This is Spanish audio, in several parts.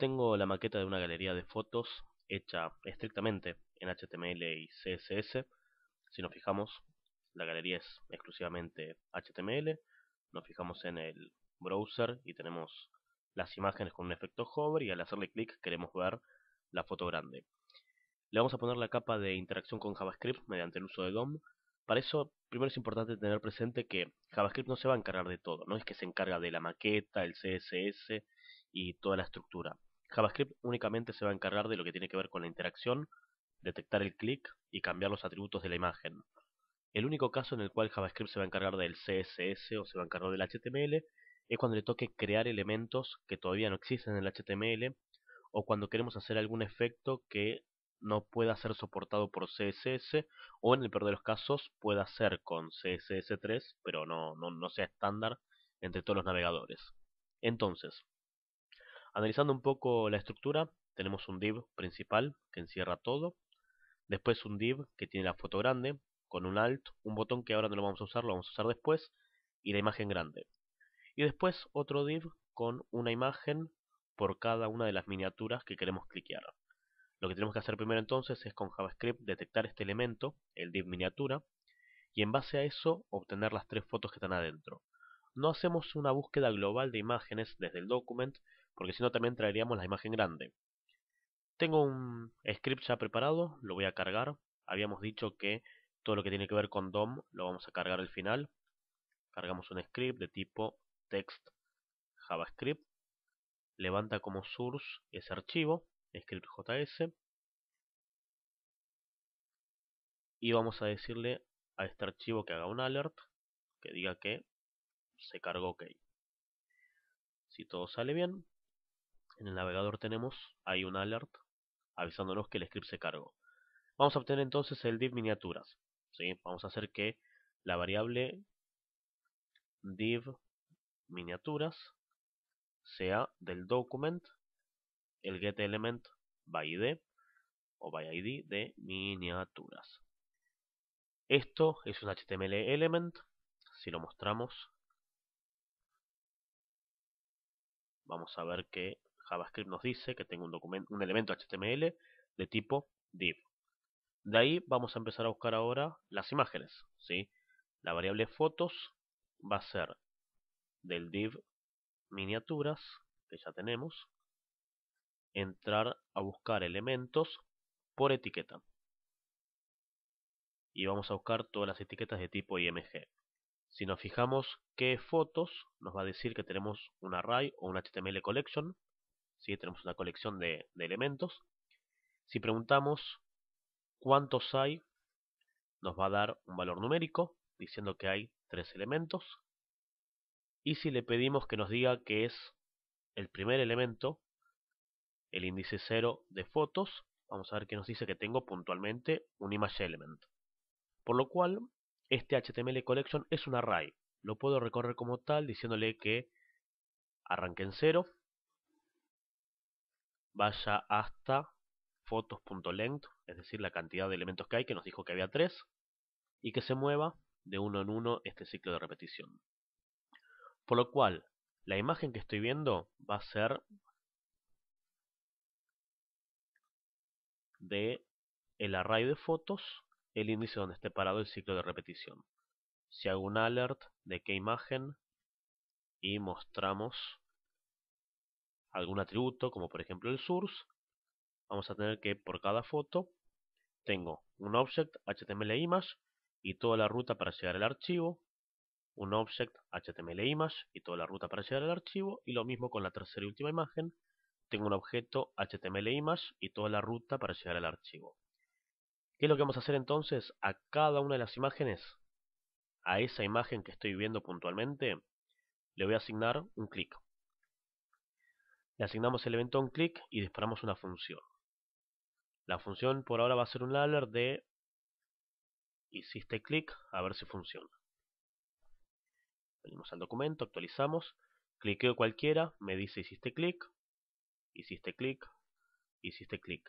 Tengo la maqueta de una galería de fotos hecha estrictamente en HTML y CSS. Si nos fijamos, la galería es exclusivamente HTML. Nos fijamos en el browser y tenemos las imágenes con un efecto hover y al hacerle clic queremos ver la foto grande. Le vamos a poner la capa de interacción con JavaScript mediante el uso de DOM. Para eso, primero es importante tener presente que JavaScript no se va a encargar de todo, no es que se encarga de la maqueta, el CSS y toda la estructura. JavaScript únicamente se va a encargar de lo que tiene que ver con la interacción, detectar el clic y cambiar los atributos de la imagen. El único caso en el cual JavaScript se va a encargar del CSS o se va a encargar del HTML es cuando le toque crear elementos que todavía no existen en el HTML o cuando queremos hacer algún efecto que no pueda ser soportado por CSS o en el peor de los casos pueda ser con CSS3 pero no, no sea estándar entre todos los navegadores. Entonces, Analizando un poco la estructura, tenemos un div principal que encierra todo. Después un div que tiene la foto grande, con un alt, un botón que ahora no lo vamos a usar, lo vamos a usar después, y la imagen grande. Y después otro div con una imagen por cada una de las miniaturas que queremos cliquear. Lo que tenemos que hacer primero entonces es con JavaScript detectar este elemento, el div miniatura, y en base a eso obtener las tres fotos que están adentro. No hacemos una búsqueda global de imágenes desde el document, porque si no también traeríamos la imagen grande. Tengo un script ya preparado, lo voy a cargar. Habíamos dicho que todo lo que tiene que ver con DOM lo vamos a cargar al final. Cargamos un script de tipo text JavaScript. Levanta como source ese archivo, script.js. Y vamos a decirle a este archivo que haga un alert, que diga que se cargó OK. Si todo sale bien, en el navegador tenemos ahí un alert avisándonos que el script se cargó. Vamos a obtener entonces el div miniaturas. Vamos a hacer que la variable div miniaturas sea del document el get by id o by id de miniaturas. Esto es un HTML element. Si lo mostramos, vamos a ver que JavaScript nos dice que tengo un, elemento HTML de tipo div. De ahí vamos a empezar a buscar ahora las imágenes. La variable fotos va a ser del div miniaturas, que ya tenemos, entrar a buscar elementos por etiqueta. Y vamos a buscar todas las etiquetas de tipo IMG. Si nos fijamos qué fotos, nos va a decir que tenemos un array o un HTML collection si tenemos una colección de, de elementos. Si preguntamos cuántos hay, nos va a dar un valor numérico diciendo que hay tres elementos. Y si le pedimos que nos diga que es el primer elemento, el índice 0 de fotos, vamos a ver que nos dice que tengo puntualmente un image element. Por lo cual, este HTML collection es un array. Lo puedo recorrer como tal diciéndole que arranque en 0 vaya hasta fotos.length, es decir, la cantidad de elementos que hay, que nos dijo que había tres, y que se mueva de uno en uno este ciclo de repetición. Por lo cual, la imagen que estoy viendo va a ser de el array de fotos, el índice donde esté parado el ciclo de repetición. Si hago un alert de qué imagen y mostramos algún atributo, como por ejemplo el source, vamos a tener que por cada foto tengo un object HTML e image y toda la ruta para llegar al archivo, un object HTML e image y toda la ruta para llegar al archivo, y lo mismo con la tercera y última imagen, tengo un objeto HTML e image y toda la ruta para llegar al archivo. ¿Qué es lo que vamos a hacer entonces a cada una de las imágenes? A esa imagen que estoy viendo puntualmente, le voy a asignar un clic le asignamos el evento un clic y disparamos una función. La función por ahora va a ser un alert de hiciste clic a ver si funciona. Venimos al documento, actualizamos, cliqueo cualquiera, me dice hiciste clic, hiciste clic, hiciste clic.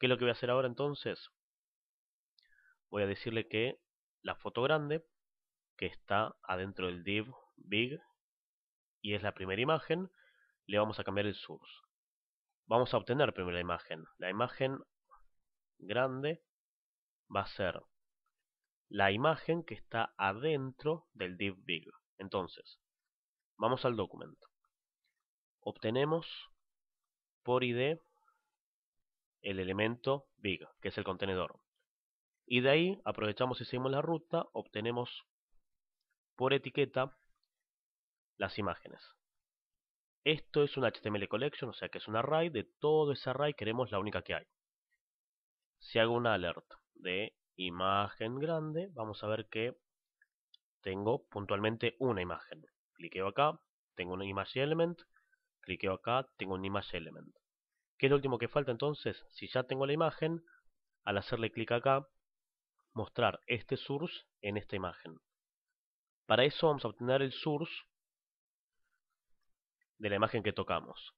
¿Qué es lo que voy a hacer ahora entonces? Voy a decirle que la foto grande, que está adentro del div big, y es la primera imagen, le vamos a cambiar el source. Vamos a obtener primero la imagen. La imagen grande va a ser la imagen que está adentro del div big. Entonces, vamos al documento. Obtenemos por id el elemento big, que es el contenedor. Y de ahí aprovechamos y seguimos la ruta, obtenemos por etiqueta las imágenes. Esto es un HTML collection, o sea que es un array. De todo ese array queremos la única que hay. Si hago un alert de imagen grande, vamos a ver que tengo puntualmente una imagen. Cliqueo acá, tengo un image element. Cliqueo acá, tengo un image element. ¿Qué es lo último que falta entonces? Si ya tengo la imagen, al hacerle clic acá, mostrar este source en esta imagen. Para eso vamos a obtener el source de la imagen que tocamos.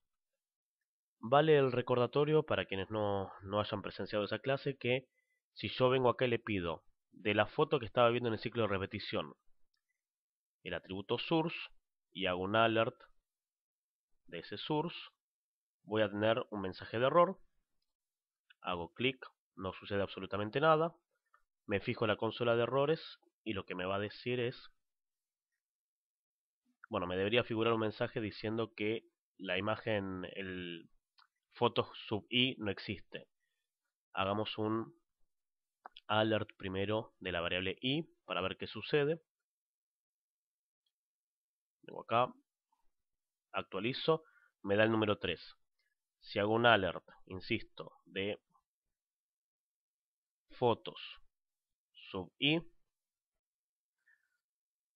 Vale el recordatorio para quienes no, no hayan presenciado esa clase que si yo vengo acá y le pido de la foto que estaba viendo en el ciclo de repetición el atributo source y hago un alert de ese source, voy a tener un mensaje de error, hago clic, no sucede absolutamente nada, me fijo en la consola de errores y lo que me va a decir es bueno, me debería figurar un mensaje diciendo que la imagen, el fotos sub i no existe. Hagamos un alert primero de la variable i para ver qué sucede. Vengo acá, actualizo, me da el número 3. Si hago un alert, insisto, de fotos sub i,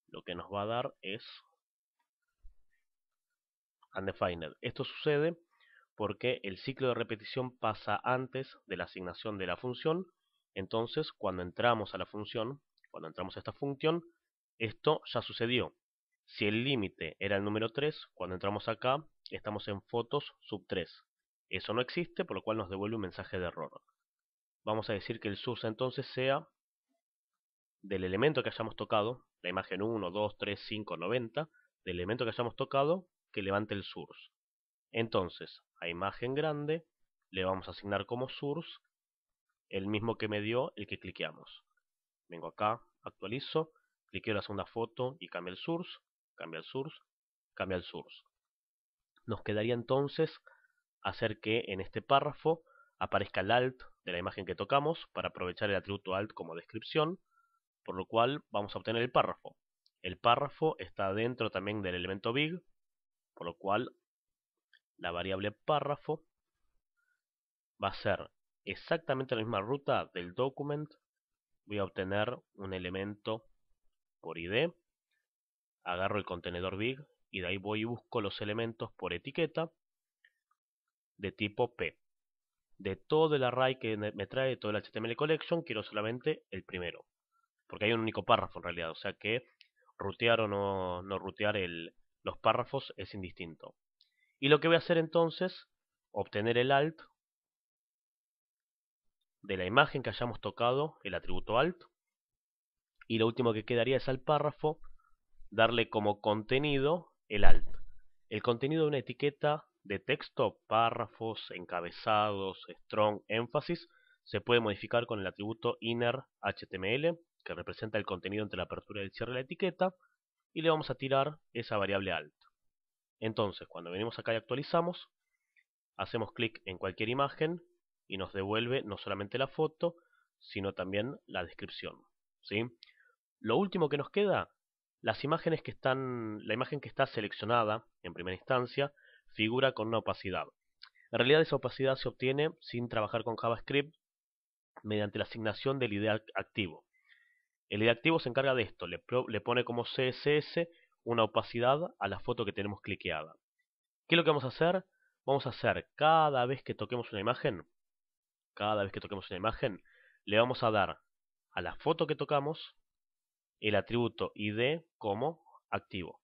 lo que nos va a dar es esto sucede porque el ciclo de repetición pasa antes de la asignación de la función, entonces cuando entramos a la función, cuando entramos a esta función, esto ya sucedió. Si el límite era el número 3, cuando entramos acá estamos en fotos sub 3. Eso no existe, por lo cual nos devuelve un mensaje de error. Vamos a decir que el sus entonces sea del elemento que hayamos tocado, la imagen 1, 2, 3, 5, 90, del elemento que hayamos tocado, que levante el source. Entonces, a imagen grande, le vamos a asignar como source el mismo que me dio el que cliqueamos. Vengo acá, actualizo, cliqueo la segunda foto y cambia el source, cambia el source, cambia el source. Nos quedaría entonces hacer que en este párrafo aparezca el alt de la imagen que tocamos para aprovechar el atributo alt como descripción, por lo cual vamos a obtener el párrafo. El párrafo está dentro también del elemento big, por lo cual, la variable párrafo va a ser exactamente la misma ruta del document. Voy a obtener un elemento por ID. Agarro el contenedor big y de ahí voy y busco los elementos por etiqueta de tipo P. De todo el array que me trae todo el HTML collection, quiero solamente el primero. Porque hay un único párrafo en realidad, o sea que rutear o no, no rutear el, los párrafos es indistinto. Y lo que voy a hacer entonces, obtener el alt de la imagen que hayamos tocado, el atributo alt, y lo último que quedaría es al párrafo darle como contenido el alt. El contenido de una etiqueta de texto, párrafos, encabezados, strong, énfasis, se puede modificar con el atributo inner HTML, que representa el contenido entre la apertura y el cierre de la etiqueta, y le vamos a tirar esa variable alt. Entonces, cuando venimos acá y actualizamos, hacemos clic en cualquier imagen y nos devuelve no solamente la foto, sino también la descripción. ¿sí? Lo último que nos queda, las imágenes que están, la imagen que está seleccionada en primera instancia figura con una opacidad. En realidad esa opacidad se obtiene sin trabajar con JavaScript mediante la asignación del ideal activo. El activo se encarga de esto, le, pone como CSS una opacidad a la foto que tenemos cliqueada. ¿Qué es lo que vamos a hacer? Vamos a hacer cada vez que toquemos una imagen, cada vez que toquemos una imagen, le vamos a dar a la foto que tocamos el atributo id como activo.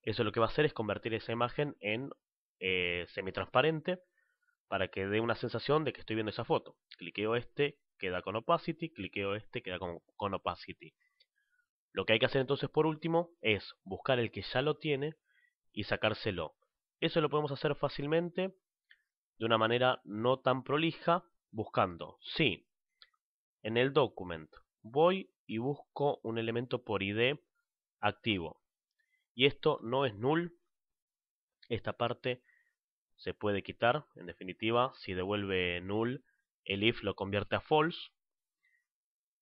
Eso lo que va a hacer es convertir esa imagen en eh, semitransparente para que dé una sensación de que estoy viendo esa foto. Cliqueo este, queda con opacity, cliqueo este, queda con, opacity. Lo que hay que hacer entonces por último es buscar el que ya lo tiene y sacárselo. Eso lo podemos hacer fácilmente de una manera no tan prolija buscando. Sí, en el document voy y busco un elemento por id activo. Y esto no es null. Esta parte se puede quitar. En definitiva, si devuelve null el if lo convierte a false.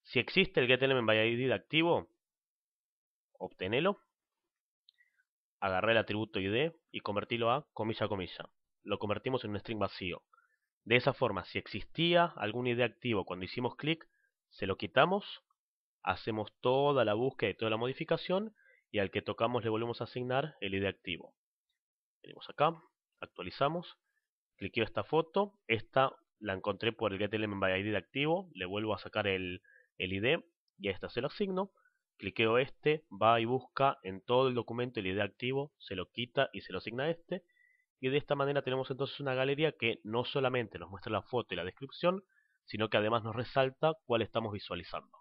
Si existe el getElementById activo, obtenelo. Agarré el atributo id y convertílo a comilla comilla. Lo convertimos en un string vacío. De esa forma, si existía algún id activo cuando hicimos clic, se lo quitamos, hacemos toda la búsqueda y toda la modificación y al que tocamos le volvemos a asignar el id activo. Venimos acá, actualizamos, cliqueo esta foto, esta la encontré por el GetElement by ID de activo, le vuelvo a sacar el, el ID y a esta se lo asigno, cliqueo este, va y busca en todo el documento el ID activo, se lo quita y se lo asigna a este, y de esta manera tenemos entonces una galería que no solamente nos muestra la foto y la descripción, sino que además nos resalta cuál estamos visualizando.